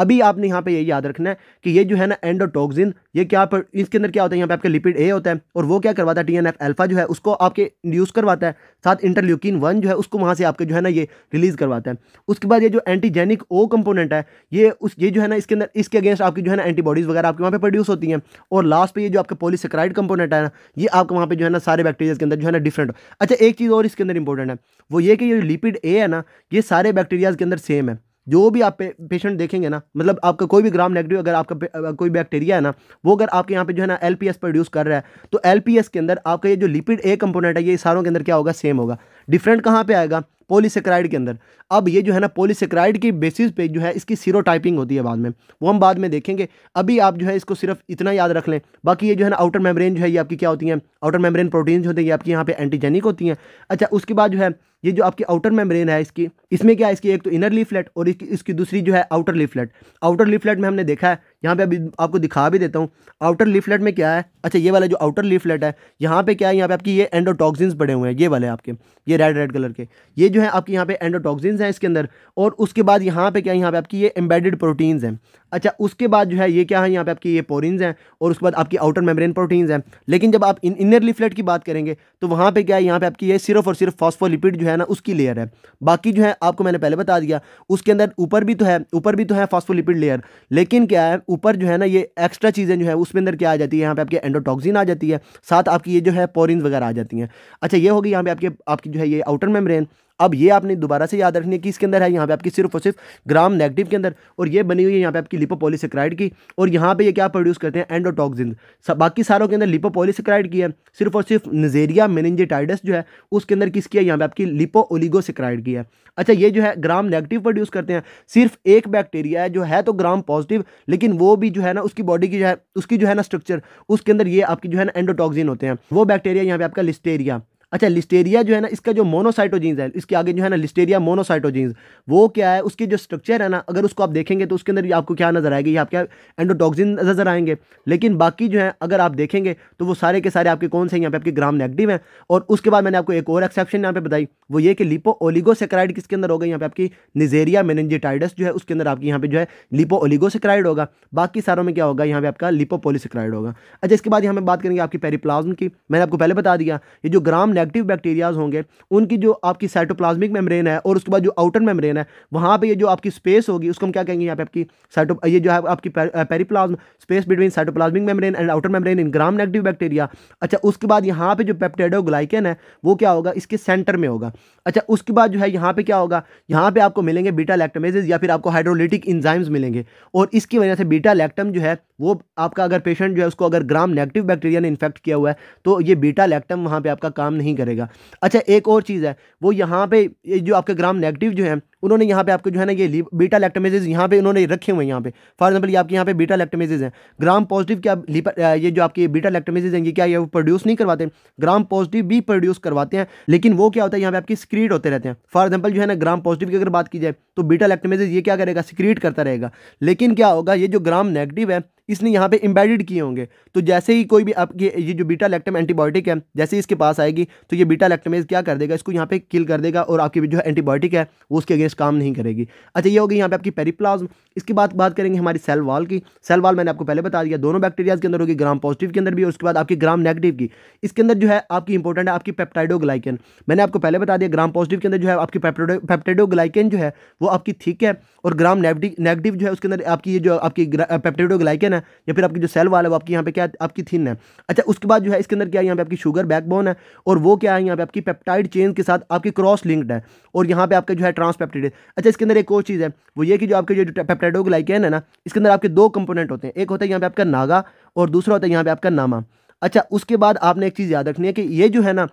अभी आपने यहाँ पे ये याद रखना है कि ये जो है ना एंडोटॉक्सिन ये क्या पर, इसके अंदर क्या होता है यहाँ पे आपके लिपिड ए होता है और वो क्या करवाता है टी एन एफ एल्फा जो है उसको आपके इंड्यूस करवाता है साथ इंटरल्यूकिन वन जो है उसको वहाँ से आपके जो है ना ये रिलीज़ करवाता है उसके बाद ये जो एंटीजेनिक ओ कंपोनेंट है ये उस ये जो है ना इसके अंदर इसके अगेंस्ट आपकी जो है ना एंटीबॉडीज़ वगैरह आपके वहाँ पर प्रोड्यूस होती हैं और लास्ट पे ये जो आपका पोलिसक्राइड कंपोनेंट है ना ये आपके वहाँ पे जो है ना सारे बैक्टीरिया के अंदर जो है ना डिफरेंट अच्छा एक चीज़ और इसके अंदर इंपॉर्टेंट है वो ये कि ये लिपिड ए है ना ये सारे बैक्टीरियाज के अंदर सेम है जो भी आप पे, पेशेंट देखेंगे ना मतलब आपका कोई भी ग्राम नेगेटिव अगर आपका कोई बैक्टीरिया है ना वो अगर आपके यहाँ पे जो है ना एल प्रोड्यूस कर रहा है तो एल के अंदर आपका ये जो लिपिड ए कंपोनेंट है ये सारों के अंदर क्या होगा सेम होगा डिफरेंट कहाँ पे आएगा पोलीसेक्राइड के अंदर अब ये जो है ना पोलीसेक्राइड की बेसिस पे जो है इसकी सीरो टाइपिंग होती है बाद में वो हम बाद में देखेंगे अभी आप जो है इसको सिर्फ इतना याद रख लें बाकी ये जो है ना आउटर मेम्ब्रेन जो है ये आपकी क्या होती हैं आउटर मेम्ब्रेन प्रोटीन जो हैं ये आपकी यहाँ पे एंटीजेनिक होती हैं अच्छा उसके बाद जो है ये जो आपकी आउटर मेम्ब्रेन है इसकी इसमें क्या है इसकी एक तो इनर लीफलेट और इसकी इसकी दूसरी जो है आउटर लीफलेट आउटर लीफलेट में हमने देखा है यहाँ पे अभी आपको दिखा भी देता हूँ आउटर लीफलेट में क्या है अच्छा ये वाला जो आउटर लीफलेट है यहाँ पे क्या है यहाँ पे आपकी ये एंडोटॉक्सिन्स पड़े हुए हैं ये वाले आपके ये रेड रेड कलर के ये जो है आपके यहाँ पे एंडोटॉक्सिन्स हैं इसके अंदर और उसके बाद यहाँ पे क्या है यहाँ पे आपकी ये एम्बेडेड प्रोटीन्स हैं अच्छा उसके बाद जो है ये क्या है यहाँ पे आपकी ये पोरिन्स हैं और उसके बाद आपकी आउटर मेम्ब्रेन प्रोटीन्स हैं लेकिन जब आप इनर लिफलेट की बात करेंगे तो वहाँ पर क्या है यहाँ पे आपकी ये सिर्फ और सिर्फ फॉस्फोलिपिड जो है ना उसकी लेयर है बाकी जो है आपको मैंने पहले बता दिया उसके अंदर ऊपर भी तो है ऊपर भी तो है फॉस्फोलिपिड लेयर लेकिन क्या है ऊपर जो है ना ये एक्स्ट्रा चीज़ें जो है उसमें अंदर क्या आ जाती है यहाँ पे आपकी एंडोटॉक्सिन आ जाती है साथ आपकी ये जो है पोरिन वगैरह आ जाती हैं अच्छा ये होगी यहाँ पे आपके आपकी जो है ये आउटर मेम्ब्रेन अब ये आपने दोबारा से याद रखनी है कि इसके अंदर है यहाँ पे आपकी सिर्फ और सिर्फ ग्राम नेगेटिव के अंदर और ये बनी हुई है यहाँ पे आपकी लिपोपोलीसेक्राइड की और यहाँ पे ये क्या प्रोड्यूस करते हैं एंडोटॉक्सिन बाकी सारों के अंदर लिपोपोलीसेक्राइड की है सिर्फ और सिर्फ नजेरिया मेनिंजेटाइडस जो है उसके अंदर किसकी है यहाँ पे आपकी लिपो ओलिगोसेक्राइड की है अच्छा ये जो है ग्राम नेगेटिव प्रोड्यूस करते हैं सिर्फ एक बैक्टीरिया है जो है तो ग्राम पॉजिटिव लेकिन वो भी जो है ना उसकी बॉडी की जो है उसकी जो है ना स्ट्रक्चर उसके अंदर ये आपकी जो है ना एंडोटॉक्सिन होते हैं वो बैक्टीरिया यहाँ पे आपका लिस्टेरिया अच्छा लिस्टेरिया जो है ना इसका जो मोनोसाइटोजीन्स है इसके आगे जो है ना लिस्टेरिया मोनोसाइटोजीन्स वो क्या है उसकी जो स्ट्रक्चर है ना अगर उसको आप देखेंगे तो उसके अंदर भी आपको क्या नज़र आएगी आपके एंडोटॉक्सिन नज़र आएंगे लेकिन बाकी जो है अगर आप देखेंगे तो वो सारे के सारे आपके कौन से यहाँ पे आपके ग्राम नेगेटिव हैं और उसके बाद मैंने आपको एक और एक्सेप्शन यहाँ पे बताई वो ये कि लिपो ओलीगोसेक्राइड किसके अंदर होगा यहाँ पे आपकी निजेरिया मेनजिटाइडस जो है उसके अंदर आपकी यहाँ पे जो है लिपो ओलिगोसेक्राइड होगा बाकी सारों में क्या होगा यहाँ पे आपका लिपोपोलिसेक्राइड होगा अच्छा इसके बाद यहाँ पे बात करेंगे आपकी पेरीप्लाज्म की मैंने आपको पहले बता दिया ये जो ग्राम नेगेटिव बैक्टीरियाज होंगे उनकी जो आपकी साइटोप्लाज्मिक मेम्ब्रेन है और उसके बाद जो आउटर मेम्ब्रेन है वहाँ पे ये जो आपकी स्पेस होगी उसको हम क्या कहेंगे यहाँ पे आपकी साइटो ये जो है आपकी periplasm space between cytoplasmic membrane and outer membrane in gram negative bacteria अच्छा उसके बाद यहाँ पे जो पेप्टेडोग्लाइकन है वो क्या होगा इसके सेंटर में होगा अच्छा उसके बाद जो है यहाँ पे क्या होगा यहाँ पे आपको मिलेंगे बीटा लैक्टमेजेज या फिर आपको हाइड्रोलिटिक इंजाइम्स मिलेंगे और इसकी वजह से बीटा लैक्टम जो है वो आपका अगर पेशेंट जो है उसको अगर ग्राम नेगेटिव बैक्टीरिया ने इन्फेक्ट किया हुआ है तो ये बीटा लैक्टम वहाँ पर आपका काम नहीं करेगा अच्छा एक और चीज़ है वो यहाँ पर जो आपके ग्राम नेगेटिव जो है उन्होंने यहाँ पे आपको जो है ना ये बीटा लैक्टमेजेज यहाँ पे उन्होंने रखे हुए हैं यहाँ पे फॉर एग्जाम्पल ये आपके यहाँ पे बीटा लैक्टमेजेज हैं ग्राम पॉजिटिव क्या ये जो आपके बीटा लैक्टमेजेज हैं ये क्या ये प्रोड्यूस नहीं करवाते ग्राम पॉजिटिव भी प्रोड्यूस करवाते हैं लेकिन वो क्या होता है यहाँ पे आपकी स्क्रीट होते रहते हैं फॉर एग्जाम्पल जो है ना ग्राम पॉजिटिव की अगर बात की जाए तो बीटा लैक्टमेजेज ये क्या करेगा स्क्रीट करता रहेगा लेकिन क्या होगा ये जो ग्राम नेगेटिव है इसने यहाँ पे इम्बेडेड किए होंगे तो जैसे ही कोई भी आपके ये जो बीटा लैक्टम एंटीबायोटिक है जैसे ही इसके पास आएगी तो ये बीटा लैक्टमेज क्या कर देगा इसको यहाँ पे किल कर देगा और आपकी जो एंटीबायोटिक है वो उसके गेस काम नहीं करेगी अच्छा ये होगी यहाँ पे आपकी पेरीप्लाज्म इसके बाद बात करेंगे हमारी सेल वाल की सेल वाल मैंने आपको पहले बता दिया दोनों बैक्टीरियाज के अंदर होगी ग्राम पॉजिटिव के अंदर भी और उसके बाद आपकी ग्राम नेगेटिव की इसके अंदर जो है आपकी इंपॉर्टेंट है आपकी पेप्टाइडोग्लाइकन मैंने आपको पहले बता दिया ग्राम पॉजिटिव के अंदर जो है आपकी पेप्टाइडोग्लाइकन जो है वो आपकी थिक है और ग्राम नेगेटिव जो है उसके अंदर आपकी ये जो आपकी पेप्टाइडोग्लाइकन है या फिर आपकी जो सेल वाल है वो आपकी यहाँ पे क्या आपकी थिन है अच्छा उसके बाद जो है इसके अंदर क्या यहाँ पे आपकी शुगर बैकबोन है और वो क्या है यहाँ पे आपकी पेप्टाइड चेन के साथ आपकी क्रॉस लिंक्ड है और यहाँ पे आपका जो है ट्रांसपेप्ट पेप्टाइड अच्छा इसके अंदर एक और चीज़ है वो ये कि जो आपके जो पेप्टाइडोग्लाइकैन है ना इसके अंदर आपके दो कंपोनेंट होते हैं एक होता है यहाँ पे आपका नागा और दूसरा होता है यहाँ पे आपका नामा अच्छा उसके बाद आपने एक चीज़ याद रखनी है कि ये जो है ना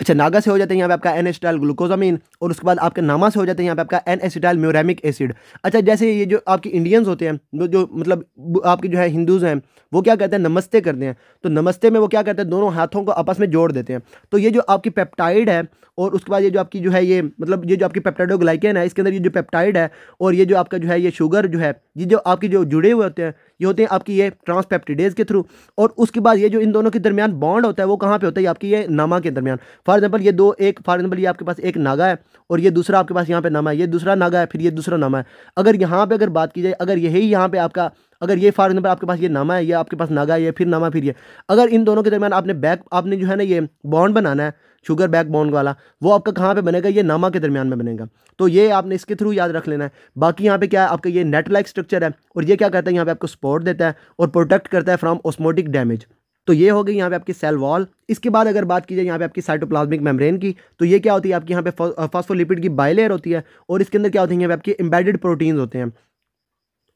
अच्छा नागा से हो जाते हैं यहाँ पे आपका एन एसिटाइल ग्लूकोजामीन और उसके बाद आपके नामा से हो जाते हैं यहाँ पे आपका एन एसिटाइल म्योरेमिक एसिड अच्छा जैसे ये जो आपके इंडियंस होते हैं जो जो मतलब आपके जो है हिंदूज हैं वो क्या करते हैं नमस्ते करते हैं तो नमस्ते में वो क्या करते हैं दोनों हाथों को आपस में जोड़ देते हैं तो ये जो आपकी पेप्टाइड है और उसके बाद ये जो आपकी जो है ये मतलब ये जो आपकी पेप्टाइडोग्लाइकेन है इसके अंदर ये जो पेप्टाइड है और ये जो आपका जो है ये शुगर जो है ये जो आपके जो जुड़े हुए होते हैं ये होते हैं आपकी ये ट्रांसपेप्टिडेज के थ्रू और उसके बाद ये जो इन दोनों के दरमियान बॉन्ड होता है वो कहाँ पर होता है आपकी ये नामा के दरमियान फॉर एग्जाम्पल ये दो एक फॉर एग्जाम्पल ये आपके पास एक नागा है और ये दूसरा आपके पास यहाँ पे नामा है ये दूसरा नागा है फिर ये दूसरा नामा है अगर यहाँ पर अगर बात की जाए अगर यही यहाँ पर आपका अगर ये फॉर एग्जाम्पल आपके पास ये नामा है या आपके पास नागा है फिर नामा फिर ये अगर इन दोनों के दरमियान आपने बैक आपने जो है ना ये बॉन्ड बनाना है शुगर बैक बॉन्ड वाला वो आपका कहाँ पे बनेगा ये नामा के दरमियान में बनेगा तो ये आपने इसके थ्रू याद रख लेना है बाकी यहाँ पे क्या है आपका ये नेट लाइक स्ट्रक्चर है और ये क्या करता है यहाँ पे आपको सपोर्ट देता है और प्रोटेक्ट करता है फ्रॉम ऑस्मोटिक डैमेज तो ये हो गई यहाँ पे आपकी सेल वॉल इसके बाद अगर बात की जाए यहाँ पे आपकी साइटोप्लाज्मिक मेम्ब्रेन की तो ये क्या होती है आपकी यहाँ पे फॉस्फोलिपिड की बाइलेयर होती है और इसके अंदर क्या होती है यहाँ पे आपकी एम्बेडेड प्रोटीन्स होते हैं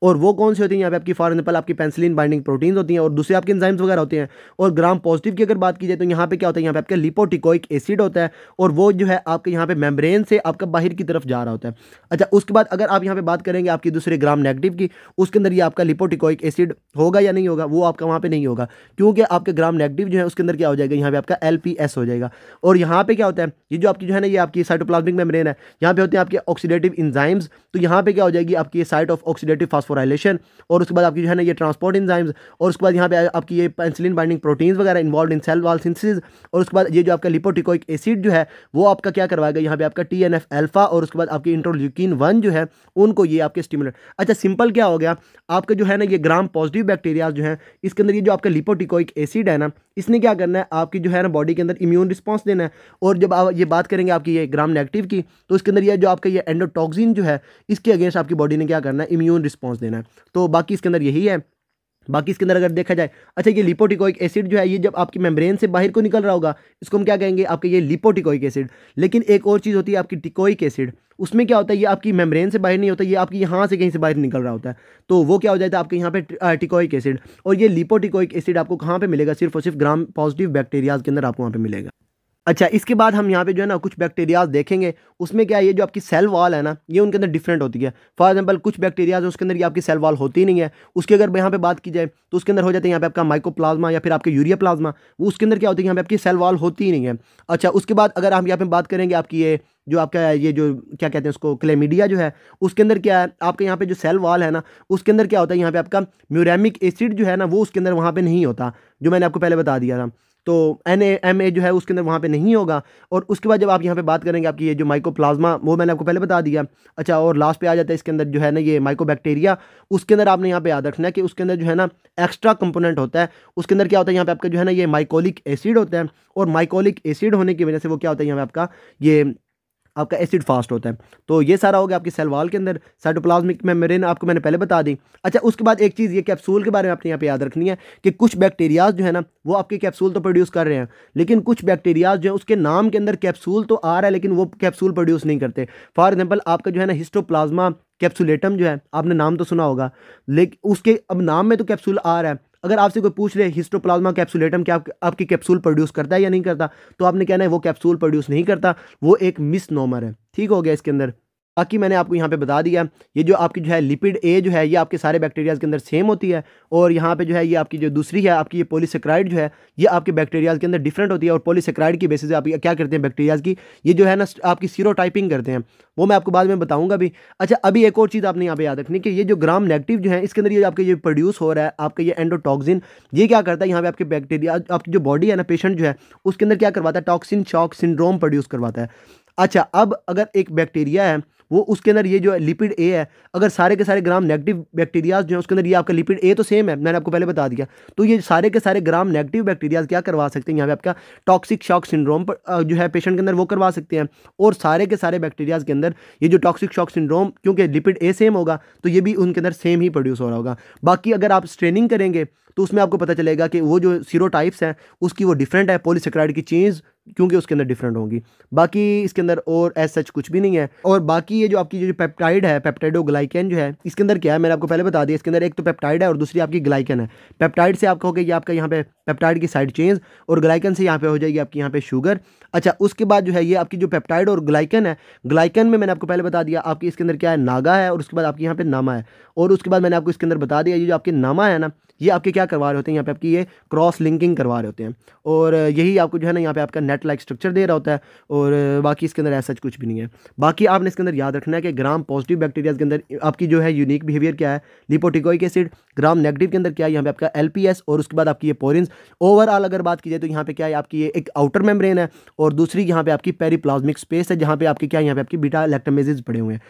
और वो कौन सी होती है यहाँ पे आपकी फॉर एग्जाम्पल आपकी पेंसिलिन बाइंडिंग प्रोटीन्स होती हैं और दूसरे आपके एंजाइम्स वगैरह होते हैं और ग्राम पॉजिटिव की अगर बात की जाए तो यहाँ पे क्या होता है यहाँ पे आपका लिपोटिकोइक एसिड होता है और वो जो है आपके यहाँ पे मेम्ब्रेन से आपका बाहर की तरफ जा रहा होता है अच्छा उसके बाद अगर आप यहाँ पे बात करेंगे आपकी दूसरे ग्राम नेगेटिव की उसके अंदर ये आपका लिपोटिकोइक एसिड होगा या नहीं होगा वो आपका वहाँ पर नहीं होगा क्योंकि आपके ग्राम नेगेटिव जो है उसके अंदर क्या हो जाएगा यहाँ पर आपका एल हो जाएगा और यहाँ पर क्या होता है ये जो आपकी जो है ना ये आपकी साइटोप्लाज्मिक मेम्ब्रेन है यहाँ पे होते हैं आपके ऑक्सीडेटिव इंजाइम्स तो यहाँ पे क्या हो जाएगी आपकी साइट ऑफ ऑक्सीडेटिव फास्फोराइलेशन और उसके बाद आपकी जो है ना ये ट्रांसपोर्ट इंजाइम्स और उसके बाद यहाँ पे आपकी ये पेंसिलिन बाइंडिंग प्रोटीन्स वगैरह involve in cell wall synthesis और उसके बाद ये जो आपका लिपोटिकोइक एसिड जो है वो आपका क्या करवाएगा यहाँ पे आपका टी एन एफ एल्फा और उसके बाद आपकी इंट्रोल्यूकिन वन जो है उनको ये आपके स्टिमुलेट अच्छा सिंपल क्या हो गया आपका जो है ना ये ग्राम पॉजिटिव बैक्टीरिया जो है इसके अंदर ये जो आपका लिपोटिकोइक एसिड है ना इसने क्या करना है आपकी जो है ना बॉडी के अंदर इम्यून रिस्पॉन्स देना है और जब आप ये बात करेंगे आपकी ये ग्राम नेगेटिव की तो इसके अंदर ये जो आपका ये एंडोटॉक्सिन जो है इसके अगेंस्ट आपकी बॉडी ने क्या करना है इम्यून रिस्पॉन्स रिस्पॉन्स देना है तो बाकी इसके अंदर यही है बाकी इसके अंदर अगर देखा जाए अच्छा ये लिपोटिकोइक एसिड जो है ये जब आपकी मेम्ब्रेन से बाहर को निकल रहा होगा इसको हम क्या कहेंगे आपके ये लिपोटिकोइक एसिड लेकिन एक और चीज़ होती है आपकी टिकोइक एसिड उसमें क्या होता है ये आपकी मेम्ब्रेन से बाहर नहीं होता ये आपकी यहाँ से कहीं से बाहर निकल रहा होता है तो वो क्या हो जाता है आपके यहाँ पे टिकोइक एसिड और ये लिपोटिकोइक एसिड आपको कहाँ पर मिलेगा सिर्फ और सिर्फ ग्राम पॉजिटिव बैक्टीरियाज के अंदर आपको वहाँ पर मिलेगा अच्छा इसके बाद हम यहाँ पे जो है ना कुछ बैक्टीरियाज देखेंगे उसमें क्या है ये जो आपकी सेल वॉल है ना ये उनके अंदर डिफरेंट होती है फॉर एग्जांपल कुछ बैक्टीरियाज उसके अंदर ये आपकी सेल वॉल होती नहीं है उसके अगर यहाँ पे बात की जाए तो उसके अंदर हो जाते हैं यहाँ पे आपका प्लाज्मा या फिर आपके यूरिया प्लाज्मा वो उसके अंदर क्या होती है यहाँ पे आपकी सेल वॉल होती ही नहीं है अच्छा उसके बाद अगर हम यहाँ पे बात करेंगे आपकी ये जो आपका ये जो क्या कहते हैं उसको क्लेमीडिया जो है उसके अंदर क्या है आपके यहाँ पे जो सेल वॉल है ना उसके अंदर क्या होता है यहाँ पे आपका म्यूरेमिक एसिड जो है ना वो उसके अंदर वहाँ पे नहीं होता जो मैंने आपको पहले बता दिया था तो एन एम ए जो है उसके अंदर वहाँ पे नहीं होगा और उसके बाद जब आप यहाँ पे बात करेंगे आपकी ये जो माइको प्लाज्मा वो मैंने आपको पहले बता दिया अच्छा और लास्ट पे आ जाता है इसके अंदर जो है ना ये माइको बैक्टीरिया उसके अंदर आपने यहाँ पे याद रखना है कि उसके अंदर जो है ना एक्स्ट्रा कंपोनेंट होता है उसके अंदर क्या होता है यहाँ पे आपका जो है ना ये माइकोलिक एसिड होता है और माइकोलिक एसिड होने की वजह से वो क्या होता है यहाँ पे आपका ये आपका एसिड फास्ट होता है तो ये सारा हो गया आपकी सेलवाल के अंदर साइटोप्लाज्मिक मेम्ब्रेन आपको मैंने पहले बता दी अच्छा उसके बाद एक चीज़ ये कैप्सूल के बारे में आपने यहाँ पे याद रखनी है कि कुछ बैक्टीरियाज जो है ना वो आपके कैप्सूल तो प्रोड्यूस कर रहे हैं लेकिन कुछ बैक्टीरियाज जो है उसके नाम के अंदर कैप्सूल तो आ रहा है लेकिन वो कैप्सूल प्रोड्यूस नहीं करते फॉर एग्जाम्पल आपका जो है ना हिस्टोप्लाज्मा कैप्सुलेटम जो है आपने नाम तो सुना होगा लेकिन उसके अब नाम में तो कैप्सूल आ रहा है अगर आपसे कोई पूछ ले हिस्टोप्लाज्मा कैप्सूलेटम क्या आपकी कैप्सूल प्रोड्यूस करता है या नहीं करता तो आपने कहना है वो कैप्सूल प्रोड्यूस नहीं करता वो एक मिस है ठीक हो गया इसके अंदर बाकी मैंने आपको यहाँ पे बता दिया ये जो आपकी जो है लिपिड ए जो है ये आपके सारे बैक्टीरियाज़ के अंदर सेम होती है और यहाँ पे जो है ये आपकी जो दूसरी है आपकी ये पोलीसक्राइड जो है ये आपके बैक्टीरियाज़ के अंदर डिफरेंट होती है और पोलीसक्राइड की बेसिस आप क्या करते हैं बैक्टीरियाज़ की ये जो है ना आपकी सीरो टाइपिंग करते हैं वो मैं आपको बाद में बताऊँगा भी अच्छा अभी एक और चीज़ आपने यहाँ पर याद रखनी कि ये जो ग्राम नेगेटिव जो है इसके अंदर ये आपके ये प्रोड्यूस हो रहा है आपका ये एंडोटॉक्सिन ये क्या करता है यहाँ पर आपके बैक्टीरिया आपकी जो बॉडी है ना पेशेंट जो है उसके अंदर क्या करवाता है टॉक्सिन शॉक सिंड्रोम प्रोड्यूस करवाता है अच्छा अब अगर एक बैक्टीरिया है वो उसके अंदर ये जो है लिपिड ए है अगर सारे के सारे ग्राम नेगेटिव बैक्टीरियाज जो है उसके अंदर ये आपका लिपिड ए तो सेम है मैंने आपको पहले बता दिया तो ये सारे के सारे ग्राम नेगेटिव बैक्टीरियाज क्या करवा सकते हैं यहाँ पे आपका टॉक्सिक शॉक सिंड्रोम जो है पेशेंट के अंदर वो करवा सकते हैं और सारे के सारे बैक्टीरियाज के अंदर ये जो टॉक्सिक शॉक सिंड्रोम क्योंकि लिपिड ए सेम होगा तो ये भी उनके अंदर सेम ही प्रोड्यूस हो रहा होगा बाकी अगर आप स्ट्रेनिंग करेंगे तो उसमें आपको पता चलेगा कि वो जो सीरो टाइप्स हैं उसकी वो डिफरेंट है पोलिसक्राइड की चेंज़ क्योंकि उसके अंदर डिफरेंट होंगी बाकी इसके अंदर और एज सच कुछ भी नहीं है और बाकी ये जो आपकी जो पेप्टाइड है ग्लाइकन जो है इसके अंदर क्या है मैंने आपको पहले बता दिया इसके अंदर एक तो पेप्टाइड है और दूसरी आपकी ग्लाइकन है पेप्टाइड से आप कहोगे ये आपका यहाँ पे पेप्टाइड की साइड चेंज और ग्लाइकन से यहाँ पे हो जाएगी आपकी यहाँ पे शुगर अच्छा उसके बाद जो है ये आपकी जो पेप्टाइड और ग्लाइकन है ग्लाइकन में मैंने आपको पहले बता दिया आपकी इसके अंदर क्या है नागा है और उसके बाद आपके यहाँ पे नामा है और उसके बाद मैंने आपको इसके अंदर बता दिया ये जो आपके नामा है ना ये आपके क्या करवा रहे होते हैं यहाँ पे आपकी ये क्रॉस लिंकिंग करवा रहे होते हैं और यही आपको जो है ना यहाँ पे आपका नेट लाइक स्ट्रक्चर दे रहा होता है और बाकी इसके अंदर ऐसा कुछ भी नहीं है बाकी आपने इसके अंदर याद रखना है कि ग्राम पॉजिटिव बैक्टीरियाज के अंदर आपकी जो है यूनिक बिहेवियर क्या है लिपोटिकोइक एसिड ग्राम नेगेटिव के अंदर क्या है यहाँ पे आपका एल और उसके बाद आपकी ये पोरिन ओवरऑल अगर बात की जाए तो यहाँ पे क्या है आपकी ये एक आउटर मेम्ब्रेन है और दूसरी यहाँ पे आपकी पेरीप्लाज्मिक स्पेस है जहाँ पे आपके क्या यहाँ पे आपकी बीटा इलेक्ट्रोमेजेज पड़े हुए हैं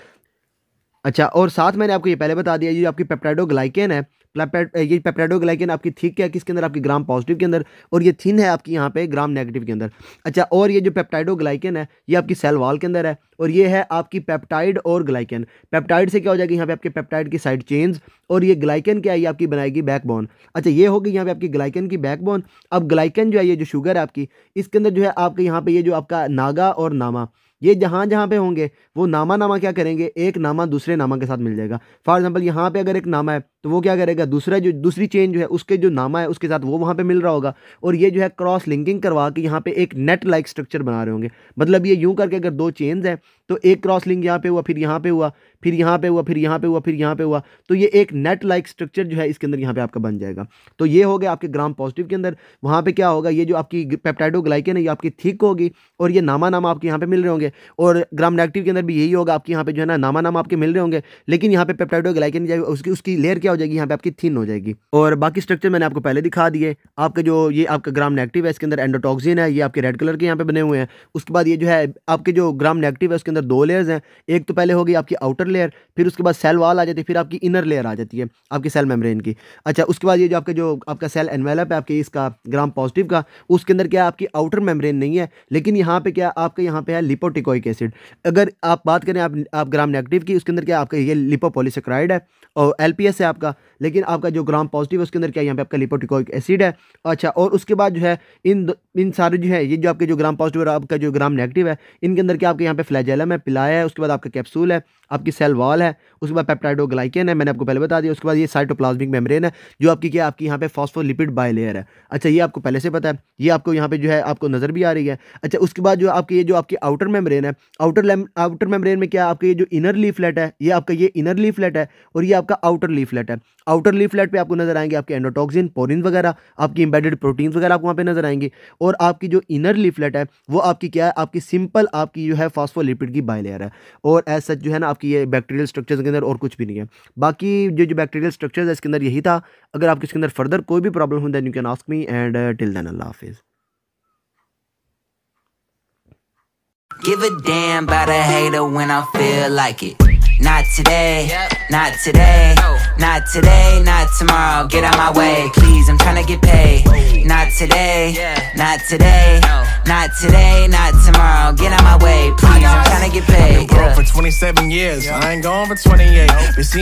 अच्छा और साथ मैंने आपको ये पहले बता दिया ये आपकी पेप्टाइडो ग्लाइकेन है Eh, ये पेप्टाइडोग्लाइकन आपकी थिक है किसके अंदर आपकी ग्राम पॉजिटिव के अंदर और ये थिन है आपकी यहाँ पे ग्राम नेगेटिव के अंदर अच्छा और ये जो पेप्टाइडोग्लाइकन है ये आपकी सेल वॉल के अंदर है और ये है आपकी पेप्टाइड और ग्लाइकन पेप्टाइड से क्या हो जाएगी यहाँ पे आपके पेप्टाइड की साइड चेंज और ये ग्लाइकन क्या है ये आपकी बनाएगी बैकबोन अच्छा ये होगी यहाँ पे आपकी ग्लाइकन की बैकबोन अब ग्लाइकन जो है ये जो शुगर है आपकी इसके अंदर जो है आपके यहाँ पे ये जो आपका नागा और नामा ये जहाँ जहाँ पे होंगे वो नामा नामा क्या करेंगे एक नामा दूसरे नामा के साथ मिल जाएगा फॉर एग्जाम्पल यहाँ पे अगर एक नामा है तो वो क्या करेगा दूसरा जो दूसरी चेन जो है उसके जो नामा है उसके साथ वो वहाँ पे मिल रहा होगा और ये जो है क्रॉस लिंकिंग करवा के यहाँ पे एक नेट लाइक स्ट्रक्चर बना रहे होंगे मतलब ये यूँ करके अगर दो चेन्स हैं तो एक क्रॉस लिंक यहाँ पे हुआ फिर यहाँ पे हुआ फिर यहाँ पे हुआ फिर यहाँ पे हुआ फिर यहाँ पे हुआ तो ये एक नेट लाइक स्ट्रक्चर जो है इसके अंदर यहाँ पे आपका बन जाएगा तो ये हो गया आपके ग्राम पॉजिटिव के अंदर वहाँ पे क्या होगा ये जो आपकी पेप्टाइडोग्लाइकन है ये आपकी थिक होगी और ये नामा नाम आपके यहाँ पे मिल रहे होंगे और ग्राम नेगेटिव के अंदर भी यही होगा आपके यहाँ पे जो है ना नामा नाम आपके मिल रहे होंगे लेकिन यहाँ पे जाएगी उसकी उसकी लेयर क्या हो जाएगी यहाँ पे आपकी थिन हो जाएगी और बाकी स्ट्रक्चर मैंने आपको पहले दिखा दिए आपका जो ये आपका ग्राम नेगेटिव है इसके अंदर एंडोटॉक्सिन है ये आपके रेड कलर के यहाँ पे बने हुए हैं उसके बाद ये जो है आपके जो ग्राम नेगेटिव है उसके अंदर दो लेयर्स हैं एक तो पहले होगी आपकी आउटर लेयर फिर उसके बाद सेल वॉल आ जाती है फिर आपकी इनर लेयर आ जाती है आपकी सेल मेम्ब्रेन की अच्छा उसके बाद ये जो आपका जो आपका सेल एनवेलप है आपके इसका ग्राम पॉजिटिव का उसके अंदर क्या आपकी आउटर मेम्ब्रेन नहीं है लेकिन यहाँ पे क्या आपके यहाँ पे है लिपोटिकोइक एसिड अगर आप बात करें आप, आप ग्राम नेगेटिव की उसके अंदर क्या आपका ये लिपोपोलिसक्राइड है और एल है आपका लेकिन आपका जो ग्राम पॉजिटिव है उसके अंदर क्या यहाँ पे आपका लिपोटिकोइक एसिड है अच्छा और उसके बाद जो है इन इन सारे जो है ये जो आपके जो ग्राम पॉजिटिव और आपका जो ग्राम नेगेटिव है इनके अंदर क्या आपके यहाँ पे फ्लैजेलम है पिलाया है उसके बाद आपका कैप्सूल है आपकी सेल वॉल है उसके बाद पेप्टाइडोग्लाइकन है मैंने आपको पहले बता दिया उसके बाद ये साइटोप्लाज्मिक मेम्ब्रेन है जो आपकी क्या आपकी यहाँ पे फॉस्फोलिपिड बायलेयर है अच्छा ये आपको पहले से पता है ये आपको यहाँ पे जो है आपको नज़र भी आ रही है अच्छा उसके बाद जो आपकी ये जो आपकी आउटर मेम्ब्रेन है आउटर आउटर मेम्ब्रेन में क्या आपके ये जो इनर लीफलेट है ये आपका ये इनर लीफलेट है और ये आपका आउटर लीफलेट है आउटर लीफलेट पे आपको नजर आएंगे आपके एंडोटॉक्सिन पोरिन वगैरह आपकी इंबेडेड प्रोटीन वगैरह आपको वहाँ पे नजर आएंगे और आपकी जो इनर लीफलेट है वो आपकी क्या है आपकी सिंपल आपकी जो है फॉस्फोलिपिड की बाइलेयर है और एज सच जो है ना आपकी ये बैक्टीरियल स्ट्रक्चर्स के अंदर और कुछ भी नहीं है बाकी जो जो बैक्टीरियल स्ट्रक्चर्स है इसके अंदर यही था अगर आपके इसके अंदर फर्दर कोई भी प्रॉब्लम हो then you can ask me and till then अल्लाह हाफिज़ Give a damn about a hater when I feel like it. Not today, not today, not today, not tomorrow. Get out my way, please. I'm trying to get paid. Not today, not today, not today, not tomorrow. Get out my way, please. I'm trying to get paid. I've been broke for 27 years. I ain't gone for 28.